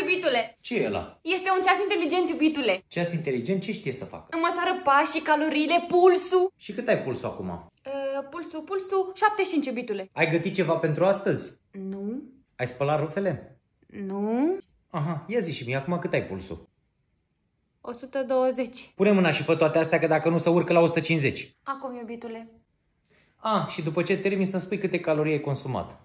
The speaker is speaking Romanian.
dat, iubitule! Ce e ăla? Este un ceas inteligent, iubitule! Ceas inteligent ce știe să facă? Îmi măsoară pașii, calorile, pulsul! Și cât ai pulsul acum? Uh, pulsul, pulsul, 75, iubitule! Ai gătit ceva pentru astăzi? Nu. Ai spălat rufele? Nu. Aha, ia zi și mie acum cât ai pulsul? 120. Pune mâna și fă toate astea, că dacă nu, să urcă la 150. Acum, iubitule. A, ah, și după ce termin să-mi spui câte calorii ai consumat.